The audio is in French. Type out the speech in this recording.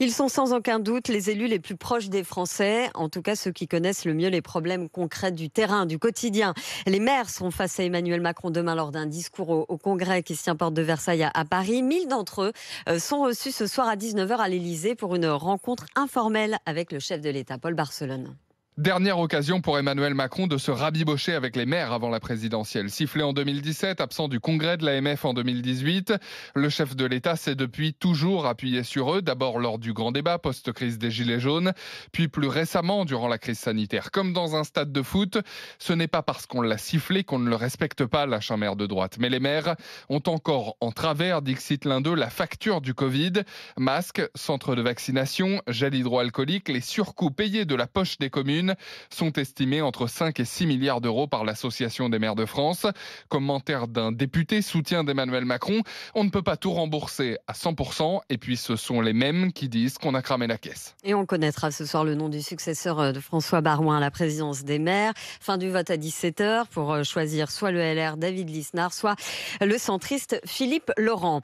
Ils sont sans aucun doute les élus les plus proches des Français, en tout cas ceux qui connaissent le mieux les problèmes concrets du terrain, du quotidien. Les maires sont face à Emmanuel Macron demain lors d'un discours au, Congrès qui se tient porte de Versailles à, Paris. Mille d'entre eux euh, sont reçus ce soir à 19h à l'Élysée pour une rencontre informelle avec le chef de l'État, Paul Barcelone. Dernière occasion pour Emmanuel Macron de se rabibocher avec les maires avant la présidentielle. Sifflé en 2017, absent du congrès de l'AMF en 2018, le chef de l'État s'est depuis toujours appuyé sur eux, d'abord lors du grand débat post-crise des Gilets jaunes, puis plus récemment durant la crise sanitaire. Comme dans un stade de foot, ce n'est pas parce qu'on l'a sifflé qu'on ne le respecte pas, la un de droite. Mais les maires ont encore en travers, dixit l'un d'eux, la facture du Covid. Masques, centres de vaccination, gel hydroalcoolique, les surcoûts payés de la poche des communes, sont estimés entre 5 et 6 milliards d'euros par l'Association des maires de France. Commentaire d'un député soutien d'Emmanuel Macron, on ne peut pas tout rembourser à 100% et puis ce sont les mêmes qui disent qu'on a cramé la caisse. Et on connaîtra ce soir le nom du successeur euh, de François Barouin à la présidence des maires. Fin du vote à 17h pour euh, choisir soit le LR David Lisnard, soit le centriste Philippe Laurent.